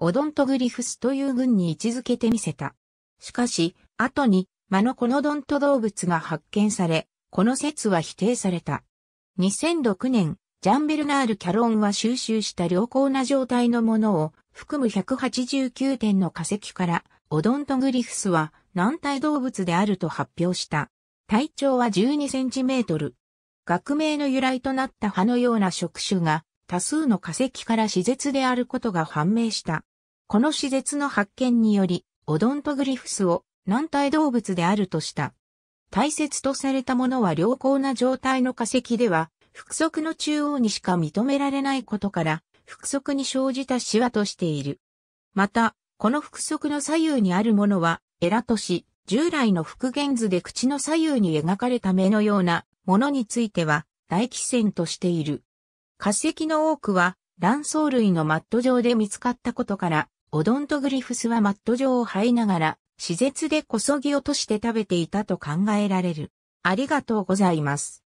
オドントグリフスという群に位置づけてみせた。しかし、後に、マノコノドント動物が発見され、この説は否定された。2006年、ジャンベルナール・キャロンは収集した良好な状態のものを含む189点の化石から、オドントグリフスは軟体動物であると発表した。体長は12センチメートル。学名の由来となった葉のような触手が多数の化石から施設であることが判明した。この施設の発見により、オドントグリフスを軟体動物であるとした。大切とされたものは良好な状態の化石では、腹側の中央にしか認められないことから、腹側に生じたシワとしている。また、この腹側の左右にあるものは、エラとし、従来の復元図で口の左右に描かれた目のようなものについては、大気線としている。化石の多くは、卵巣類のマット状で見つかったことから、オドントグリフスはマット状を這いながら、施設でこそぎ落として食べていたと考えられる。ありがとうございます。